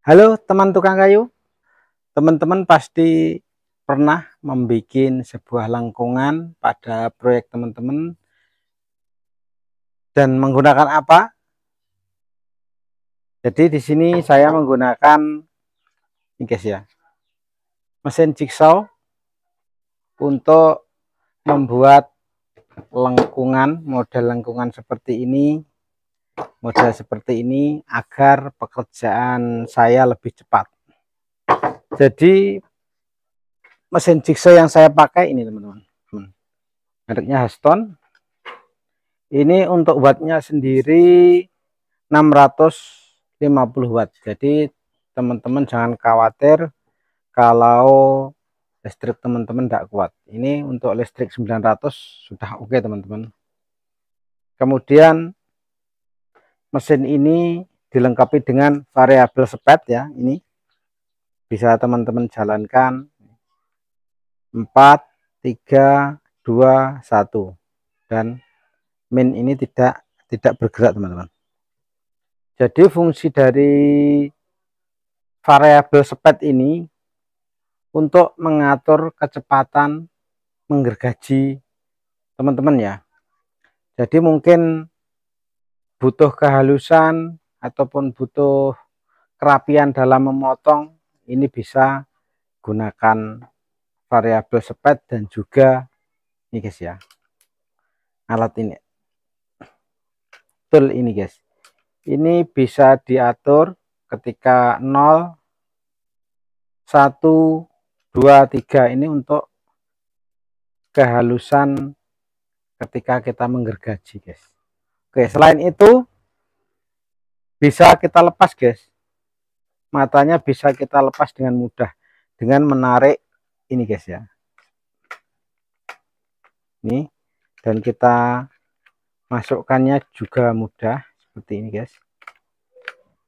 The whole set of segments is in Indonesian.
Halo teman tukang kayu, teman-teman pasti pernah membuat sebuah lengkungan pada proyek teman-teman dan menggunakan apa? Jadi di sini saya menggunakan ini guys ya, mesin jigsaw untuk membuat lengkungan model lengkungan seperti ini model seperti ini agar pekerjaan saya lebih cepat jadi mesin jigsaw yang saya pakai ini teman-teman hmm. mereknya Haston ini untuk wattnya sendiri 650 watt jadi teman-teman jangan khawatir kalau listrik teman-teman tidak kuat ini untuk listrik 900 sudah oke okay, teman-teman kemudian mesin ini dilengkapi dengan variabel speed ya ini bisa teman-teman jalankan 4 3 2 1 dan min ini tidak tidak bergerak teman-teman jadi fungsi dari variabel speed ini untuk mengatur kecepatan menggergaji teman-teman ya jadi mungkin butuh kehalusan ataupun butuh kerapian dalam memotong ini bisa gunakan variabel sepet dan juga ini guys ya alat ini tool ini guys ini bisa diatur ketika 0 1 2 3 ini untuk kehalusan ketika kita menggergaji guys Oke, selain itu bisa kita lepas, guys. Matanya bisa kita lepas dengan mudah dengan menarik ini, guys ya. Ini dan kita masukkannya juga mudah seperti ini, guys.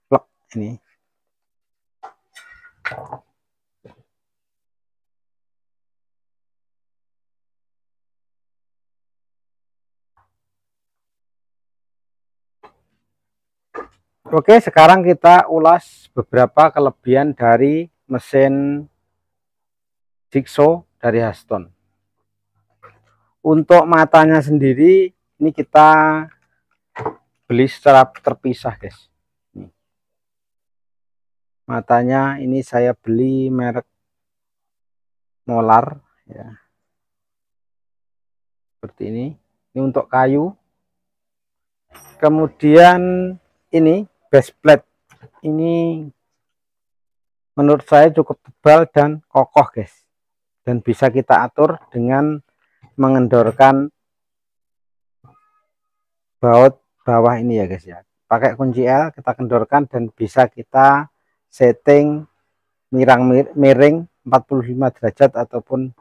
Plek ini. Oke, sekarang kita ulas beberapa kelebihan dari mesin jigsaw dari Haston. Untuk matanya sendiri, ini kita beli secara terpisah, guys. Matanya ini saya beli merek Molar, ya. Seperti ini. Ini untuk kayu. Kemudian ini base plate ini menurut saya cukup tebal dan kokoh guys dan bisa kita atur dengan mengendorkan baut bawah ini ya guys ya pakai kunci L kita kendorkan dan bisa kita setting mirang mir miring 45 derajat ataupun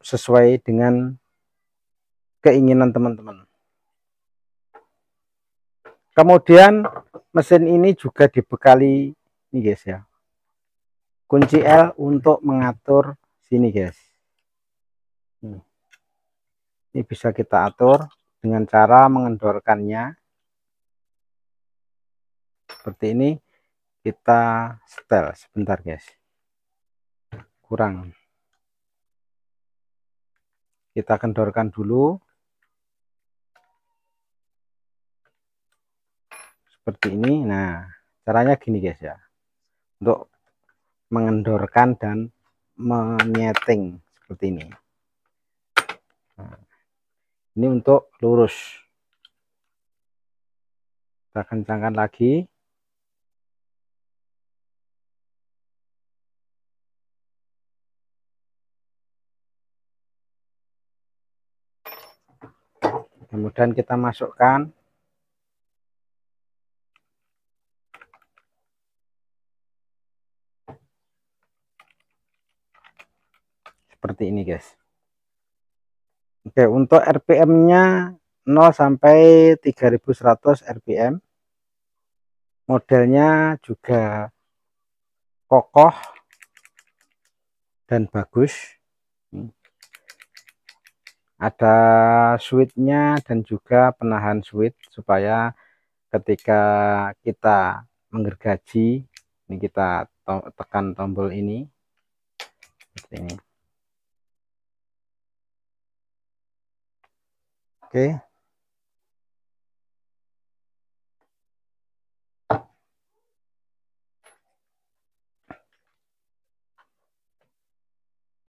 sesuai dengan keinginan teman-teman kemudian mesin ini juga dibekali ini guys ya kunci L untuk mengatur sini guys hmm. ini bisa kita atur dengan cara mengendorkannya seperti ini kita setel sebentar guys kurang kita kendorkan dulu seperti ini nah caranya gini guys ya untuk mengendorkan dan menyeting seperti ini nah, ini untuk lurus kita kencangkan lagi kemudian kita masukkan seperti ini guys Oke untuk RPM nya 0 sampai 3100 RPM modelnya juga kokoh dan bagus ada switchnya dan juga penahan switch supaya ketika kita menggergaji ini kita tekan tombol ini seperti ini Oke. Okay.